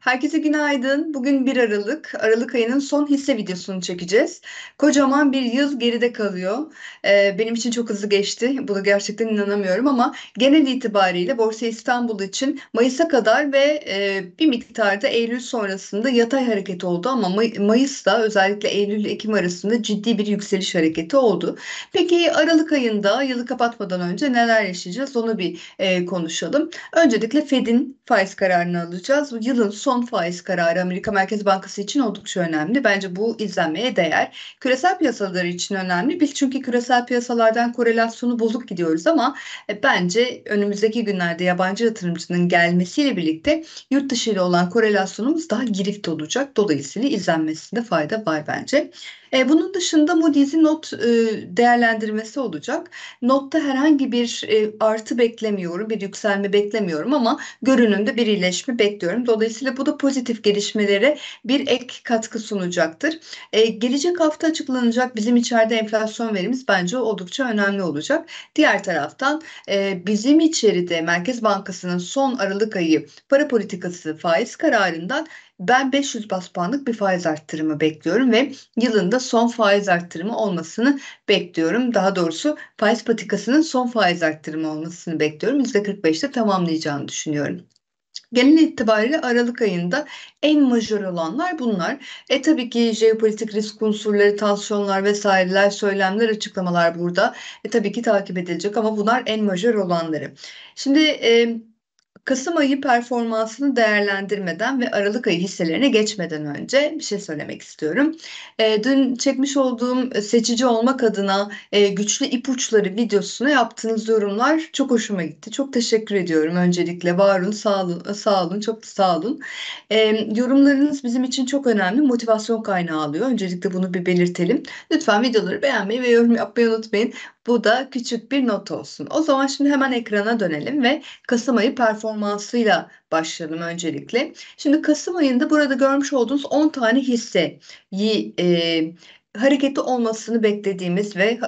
Herkese günaydın. Bugün 1 Aralık, Aralık ayının son hisse videosunu çekeceğiz. Kocaman bir yıl geride kalıyor. Ee, benim için çok hızlı geçti. Bunu gerçekten inanamıyorum ama genel itibariyle Borsa İstanbul için Mayıs'a kadar ve e, bir miktarda Eylül sonrasında yatay hareket oldu ama May- Mayıs'ta özellikle Eylül ile Ekim arasında ciddi bir yükseliş hareketi oldu. Peki Aralık ayında yılı kapatmadan önce neler yaşayacağız onu bir e, konuşalım. Öncelikle Fed'in faiz kararını alacağız. Bu yılın son faiz kararı Amerika Merkez Bankası için oldukça önemli. Bence bu izlenmeye değer. Küresel piyasalar için önemli. Biz çünkü küresel piyasalardan korelasyonu bozuk gidiyoruz ama e, bence önümüzdeki günlerde yabancı yatırımcının gelmesiyle birlikte yurt dışı ile olan korelasyonumuz daha girift olacak. Dolayısıyla izlenmesinde fayda var bence. E, bunun dışında Moody's'in not e, değerlendirmesi olacak. Notta herhangi bir e, artı beklemiyorum, bir yükselme beklemiyorum ama görünümde bir iyileşme bekliyorum. Dolayısıyla bu da pozitif gelişmelere bir ek katkı sunacaktır. E, gelecek hafta açıklanacak bizim içeride enflasyon verimiz bence oldukça önemli olacak. Diğer taraftan e, bizim içeride Merkez Bankası'nın son Aralık ayı para politikası faiz kararından ben 500 bas puanlık bir faiz arttırımı bekliyorum ve yılında son faiz arttırımı olmasını bekliyorum. Daha doğrusu faiz patikasının son faiz arttırımı olmasını bekliyorum. %45'te tamamlayacağını düşünüyorum. Genel itibariyle Aralık ayında en majör olanlar bunlar. E tabii ki jeopolitik risk unsurları, tansiyonlar vesaireler, söylemler, açıklamalar burada. E tabii ki takip edilecek ama bunlar en majör olanları. Şimdi e, Kasım ayı performansını değerlendirmeden ve Aralık ayı hisselerine geçmeden önce bir şey söylemek istiyorum. E, dün çekmiş olduğum e, seçici olmak adına e, güçlü ipuçları videosunu yaptığınız yorumlar çok hoşuma gitti. Çok teşekkür ediyorum öncelikle. Var olun, sağ olun, e, sağ olun çok sağ olun. E, yorumlarınız bizim için çok önemli. Motivasyon kaynağı alıyor. Öncelikle bunu bir belirtelim. Lütfen videoları beğenmeyi ve yorum yapmayı unutmayın. Bu da küçük bir not olsun. O zaman şimdi hemen ekrana dönelim ve Kasım ayı performansıyla başlayalım öncelikle. Şimdi Kasım ayında burada görmüş olduğunuz 10 tane hisse e, hareketli olmasını beklediğimiz ve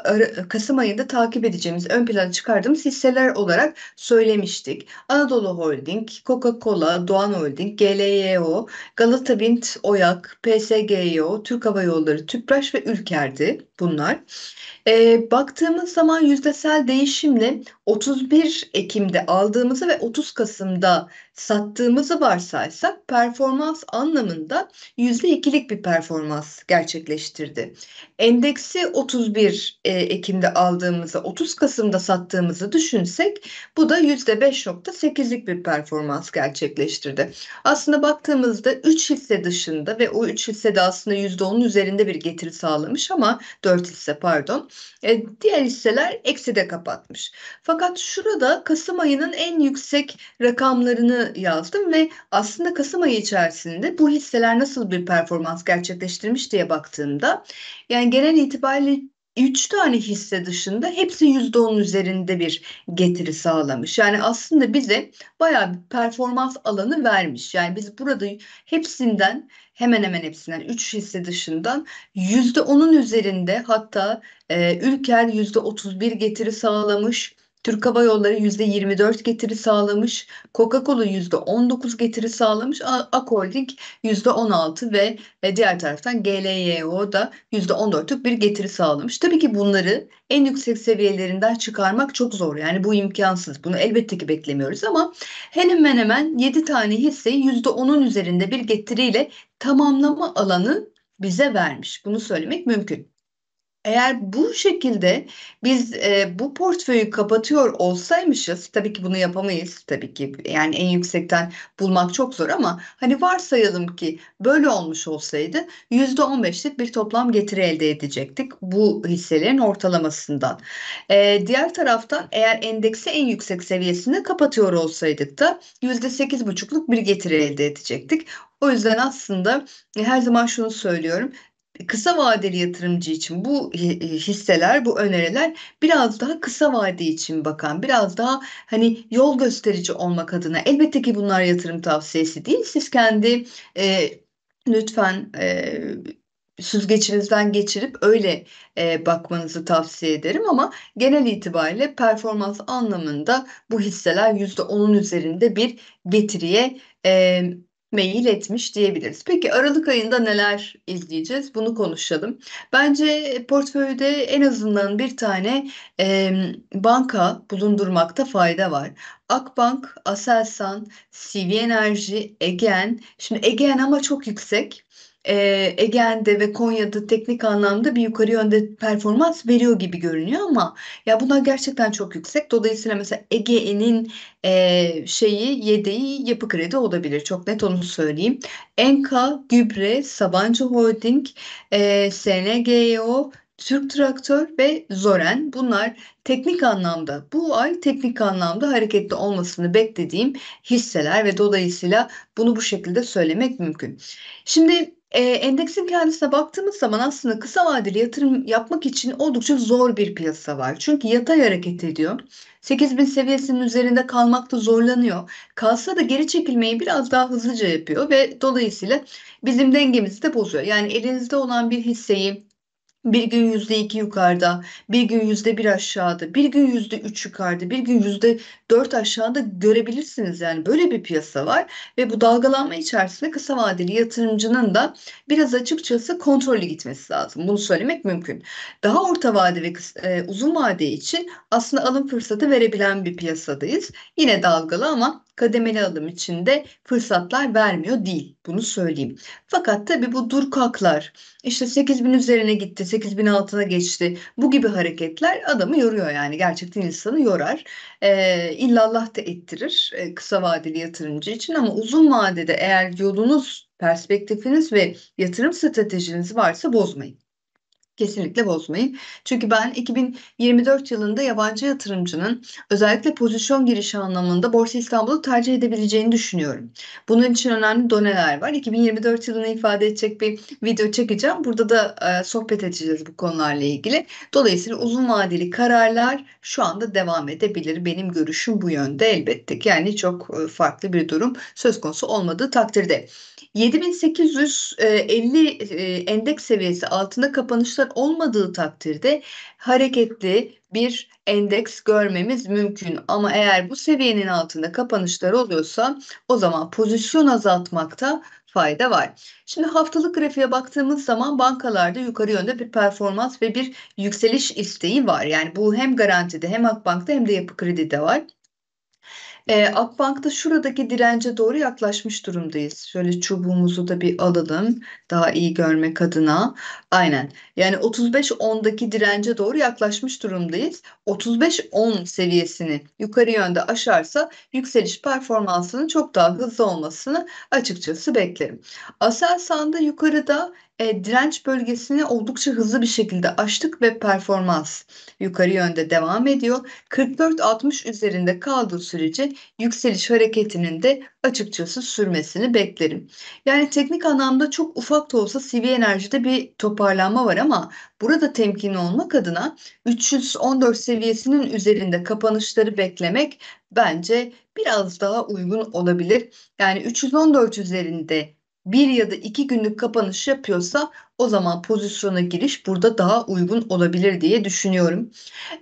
Kasım ayında takip edeceğimiz ön plana çıkardığımız hisseler olarak söylemiştik. Anadolu Holding, Coca-Cola, Doğan Holding, GLYO, Galata Bint, Oyak, PSGYO, Türk Hava Yolları, Tüpraş ve Ülker'di bunlar. E, baktığımız zaman yüzdesel değişimle 31 Ekim'de aldığımızı ve 30 Kasım'da sattığımızı varsaysak performans anlamında %2'lik bir performans gerçekleştirdi. Endeksi 31 e, Ekim'de aldığımızı 30 Kasım'da sattığımızı düşünsek bu da %5.8'lik bir performans gerçekleştirdi. Aslında baktığımızda 3 hisse dışında ve o 3 hisse de aslında %10'un üzerinde bir getiri sağlamış ama 4 hisse pardon. E, diğer hisseler eksi de kapatmış. Fakat şurada Kasım ayının en yüksek rakamlarını yazdım ve aslında Kasım ayı içerisinde bu hisseler nasıl bir performans gerçekleştirmiş diye baktığımda yani genel itibariyle 3 tane hisse dışında hepsi %10'un üzerinde bir getiri sağlamış. Yani aslında bize bayağı bir performans alanı vermiş. Yani biz burada hepsinden hemen hemen hepsinden 3 hisse dışından %10'un üzerinde hatta e, Ülker %31 getiri sağlamış. Türk Hava Yolları %24 getiri sağlamış, Coca-Cola %19 getiri sağlamış, Akolding %16 ve e, diğer taraftan GLYO da %14'lük bir getiri sağlamış. Tabii ki bunları en yüksek seviyelerinden çıkarmak çok zor. Yani bu imkansız. Bunu elbette ki beklemiyoruz ama hemen hemen 7 tane hisseyi %10'un üzerinde bir getiriyle tamamlama alanı bize vermiş. Bunu söylemek mümkün. Eğer bu şekilde biz e, bu portföyü kapatıyor olsaymışız, tabii ki bunu yapamayız tabii ki yani en yüksekten bulmak çok zor ama hani varsayalım ki böyle olmuş olsaydı %15'lik bir toplam getiri elde edecektik bu hisselerin ortalamasından. E, diğer taraftan eğer endeksi en yüksek seviyesinde kapatıyor olsaydık da %8,5'luk bir getiri elde edecektik. O yüzden aslında her zaman şunu söylüyorum kısa vadeli yatırımcı için bu e, hisseler, bu öneriler biraz daha kısa vade için bakan, biraz daha hani yol gösterici olmak adına elbette ki bunlar yatırım tavsiyesi değil. Siz kendi e, lütfen e, süzgeçinizden geçirip öyle e, bakmanızı tavsiye ederim ama genel itibariyle performans anlamında bu hisseler %10'un üzerinde bir getiriye e, meyil etmiş diyebiliriz. Peki Aralık ayında neler izleyeceğiz? Bunu konuşalım. Bence portföyde en azından bir tane e, banka bulundurmakta fayda var. Akbank, Aselsan, CV Enerji, Egen. Şimdi Egen ama çok yüksek e, Ege'de ve Konya'da teknik anlamda bir yukarı yönde performans veriyor gibi görünüyor ama ya bunlar gerçekten çok yüksek. Dolayısıyla mesela Ege'nin e, şeyi yedeği yapı kredi olabilir. Çok net onu söyleyeyim. Enka, Gübre, Sabancı Holding, e, SNGO, Türk Traktör ve Zoren bunlar teknik anlamda bu ay teknik anlamda hareketli olmasını beklediğim hisseler ve dolayısıyla bunu bu şekilde söylemek mümkün. Şimdi e, endeksin kendisine baktığımız zaman aslında kısa vadeli yatırım yapmak için oldukça zor bir piyasa var. Çünkü yatay hareket ediyor. 8000 seviyesinin üzerinde kalmakta zorlanıyor. Kalsa da geri çekilmeyi biraz daha hızlıca yapıyor ve dolayısıyla bizim dengemizi de bozuyor. Yani elinizde olan bir hisseyi bir gün yüzde iki yukarıda, bir gün yüzde bir aşağıda, bir gün yüzde üç yukarıda, bir gün yüzde dört aşağıda görebilirsiniz. Yani böyle bir piyasa var ve bu dalgalanma içerisinde kısa vadeli yatırımcının da biraz açıkçası kontrollü gitmesi lazım. Bunu söylemek mümkün. Daha orta vade ve e, uzun vade için aslında alım fırsatı verebilen bir piyasadayız. Yine dalgalı ama kademeli alım içinde fırsatlar vermiyor değil. Bunu söyleyeyim. Fakat tabi bu durkaklar işte 8000 üzerine gitti, 8000 altına geçti. Bu gibi hareketler adamı yoruyor yani. Gerçekten insanı yorar. Ee, illallah da ettirir e, kısa vadeli yatırımcı için ama uzun vadede eğer yolunuz, perspektifiniz ve yatırım stratejiniz varsa bozmayın. Kesinlikle bozmayın. Çünkü ben 2024 yılında yabancı yatırımcının özellikle pozisyon girişi anlamında Borsa İstanbul'u tercih edebileceğini düşünüyorum. Bunun için önemli doneler var. 2024 yılını ifade edecek bir video çekeceğim. Burada da e, sohbet edeceğiz bu konularla ilgili. Dolayısıyla uzun vadeli kararlar şu anda devam edebilir. Benim görüşüm bu yönde elbette ki. Yani çok e, farklı bir durum söz konusu olmadığı takdirde. 7850 e, e, endeks seviyesi altında kapanışlar fırsat olmadığı takdirde hareketli bir endeks görmemiz mümkün. Ama eğer bu seviyenin altında kapanışlar oluyorsa o zaman pozisyon azaltmakta fayda var. Şimdi haftalık grafiğe baktığımız zaman bankalarda yukarı yönde bir performans ve bir yükseliş isteği var. Yani bu hem garantide hem Akbank'ta hem de yapı kredide var. E, da şuradaki dirence doğru yaklaşmış durumdayız. Şöyle çubuğumuzu da bir alalım daha iyi görmek adına. Aynen yani 35-10'daki dirence doğru yaklaşmış durumdayız. 35-10 seviyesini yukarı yönde aşarsa yükseliş performansının çok daha hızlı olmasını açıkçası beklerim. Aselsan'da yukarıda e, direnç bölgesini oldukça hızlı bir şekilde aştık ve performans yukarı yönde devam ediyor. 44-60 üzerinde kaldığı sürece yükseliş hareketinin de açıkçası sürmesini beklerim. Yani teknik anlamda çok ufak da olsa CV enerjide bir toparlanma var ama burada temkinli olmak adına 314 seviyesinin üzerinde kapanışları beklemek bence biraz daha uygun olabilir. Yani 314 üzerinde bir ya da iki günlük kapanış yapıyorsa o zaman pozisyona giriş burada daha uygun olabilir diye düşünüyorum.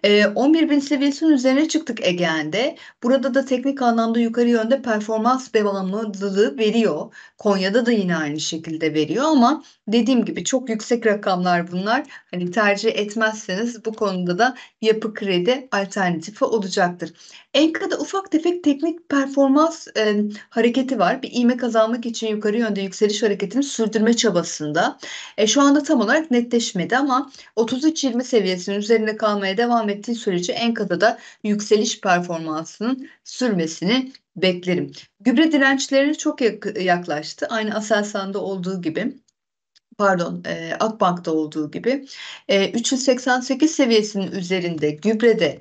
E, ee, 11 bin seviyesinin üzerine çıktık Ege'nde. Burada da teknik anlamda yukarı yönde performans devamlılığı veriyor. Konya'da da yine aynı şekilde veriyor ama dediğim gibi çok yüksek rakamlar bunlar. Hani tercih etmezseniz bu konuda da yapı kredi alternatifi olacaktır. Enka'da ufak tefek teknik performans e, hareketi var. Bir iğme kazanmak için yukarı yönde yükseliş hareketini sürdürme çabasında. E, şu anda tam olarak netleşmedi ama 33-20 seviyesinin üzerinde kalmaya devam ettiği sürece Enka'da da yükseliş performansının sürmesini beklerim. Gübre dirençleri çok yaklaştı. Aynı Aselsan'da olduğu gibi pardon e, Akbank'ta olduğu gibi e, 388 seviyesinin üzerinde gübrede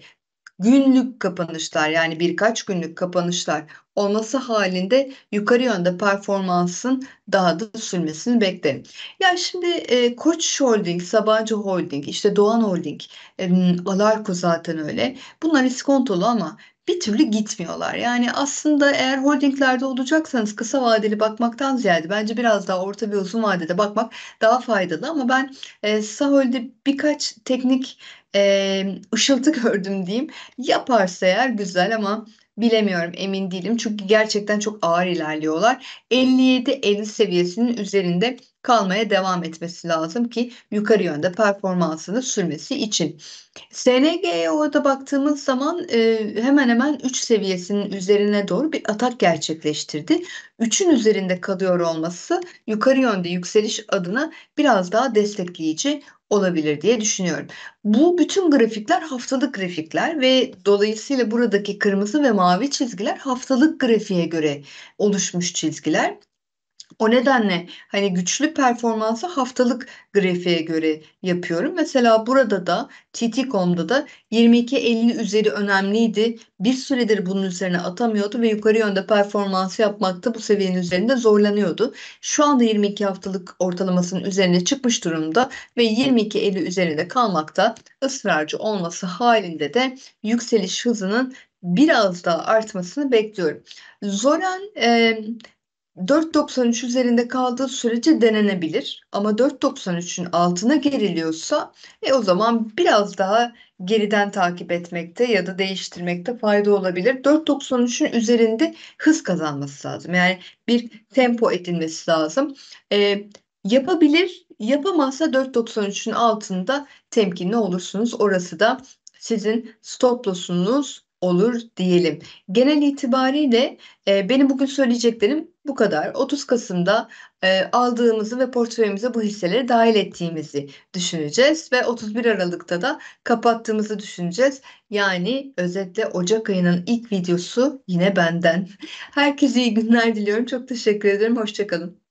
günlük kapanışlar yani birkaç günlük kapanışlar olması halinde yukarı yönde performansın daha da sürmesini beklerim. Ya şimdi e, Koç Holding, Sabancı Holding, işte Doğan Holding, e, Alarko zaten öyle. Bunlar iskontolu ama bir türlü gitmiyorlar. Yani aslında eğer holdinglerde olacaksanız kısa vadeli bakmaktan ziyade bence biraz daha orta ve uzun vadede bakmak daha faydalı. Ama ben e, Sahol'de birkaç teknik e, ışıltı gördüm diyeyim. Yaparsa eğer güzel ama bilemiyorum emin değilim. Çünkü gerçekten çok ağır ilerliyorlar. 57-50 seviyesinin üzerinde kalmaya devam etmesi lazım ki yukarı yönde performansını sürmesi için. SNG'ye orada baktığımız zaman e, hemen hemen 3 seviyesinin üzerine doğru bir atak gerçekleştirdi. 3'ün üzerinde kalıyor olması yukarı yönde yükseliş adına biraz daha destekleyici olabilir diye düşünüyorum. Bu bütün grafikler haftalık grafikler ve dolayısıyla buradaki kırmızı ve mavi çizgiler haftalık grafiğe göre oluşmuş çizgiler. O nedenle hani güçlü performansı haftalık grafiğe göre yapıyorum. Mesela burada da TT.com'da da 22.50 üzeri önemliydi. Bir süredir bunun üzerine atamıyordu ve yukarı yönde performansı yapmakta bu seviyenin üzerinde zorlanıyordu. Şu anda 22 haftalık ortalamasının üzerine çıkmış durumda ve 22.50 üzerinde kalmakta ısrarcı olması halinde de yükseliş hızının biraz daha artmasını bekliyorum. Zoran e, 4.93 üzerinde kaldığı sürece denenebilir ama 4.93'ün altına geriliyorsa e, o zaman biraz daha geriden takip etmekte ya da değiştirmekte fayda olabilir. 4.93'ün üzerinde hız kazanması lazım. Yani bir tempo edilmesi lazım. E, yapabilir, yapamazsa 4.93'ün altında temkinli olursunuz. Orası da sizin stop loss'unuz olur diyelim. Genel itibariyle e, benim bugün söyleyeceklerim bu kadar. 30 Kasım'da e, aldığımızı ve portföyümüze bu hisseleri dahil ettiğimizi düşüneceğiz ve 31 Aralık'ta da kapattığımızı düşüneceğiz. Yani özetle Ocak ayının ilk videosu yine benden. Herkese iyi günler diliyorum. Çok teşekkür ederim. Hoşçakalın.